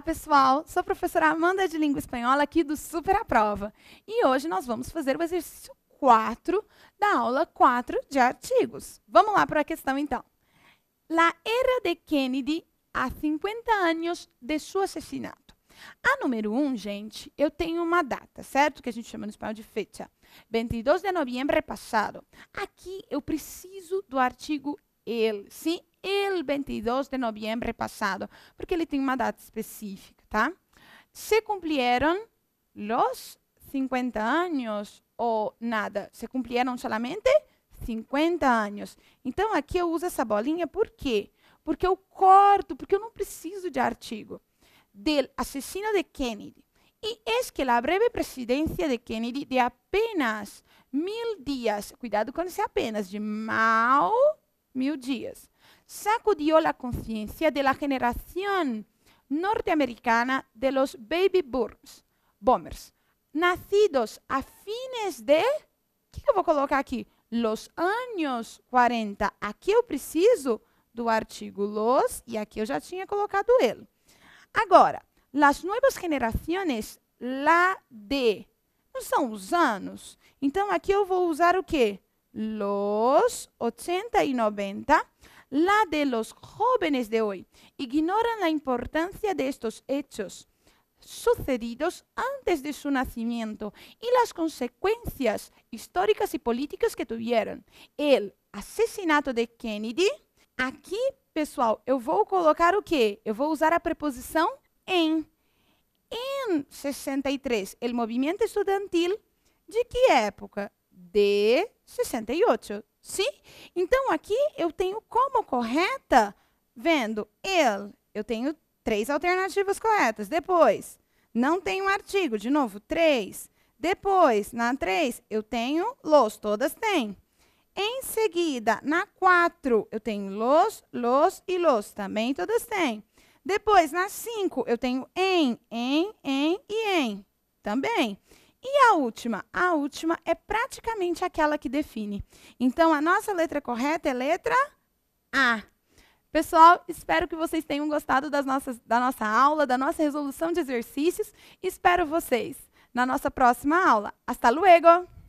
Olá, pessoal! Sou a professora Amanda de Língua Espanhola aqui do Super a Prova E hoje nós vamos fazer o exercício 4 da aula 4 de artigos. Vamos lá para a questão, então. La era de Kennedy há 50 anos de seu assassinato. A número 1, um, gente, eu tenho uma data, certo? Que a gente chama no espanhol de fecha. 22 de novembro passado. Aqui eu preciso do artigo ele, sim, ele 22 de novembro passado, porque ele tem uma data específica, tá? Se cumpriram os 50 anos ou nada, se cumpriram somente 50 anos. Então aqui eu uso essa bolinha por quê? Porque eu corto, porque eu não preciso de artigo. Del assassino de Kennedy. E es que a breve presidência de Kennedy de apenas mil dias, cuidado quando se apenas, de mal mil dias, sacudiu a consciência de la generación americana de los baby boomers, nascidos a fines de. O que, eu vou colocar aqui? Los anos 40. Aqui eu preciso do artigo los, e aqui eu já tinha colocado ele. Agora, las novas generaciones, la de. Não são os anos? Então aqui eu vou usar o quê? los 80 y 90, la de los jóvenes de hoy, ignoran la importancia de estos hechos sucedidos antes de su nacimiento y las consecuencias históricas y políticas que tuvieron. El asesinato de Kennedy, aquí, pessoal, voy a colocar o Yo voy a usar a preposição em. em en 63, e el movimiento estudiantil, de qué época? de 68. Sim? Então, aqui eu tenho como correta, vendo ele, eu tenho três alternativas corretas. Depois, não tenho artigo, de novo, três. Depois, na três eu tenho los, todas têm. Em seguida, na 4, eu tenho los, los e los, também todas têm. Depois, na 5, eu tenho em, em, em e em, também. E a última? A última é praticamente aquela que define. Então, a nossa letra correta é letra A. Pessoal, espero que vocês tenham gostado das nossas, da nossa aula, da nossa resolução de exercícios. Espero vocês na nossa próxima aula. Hasta luego!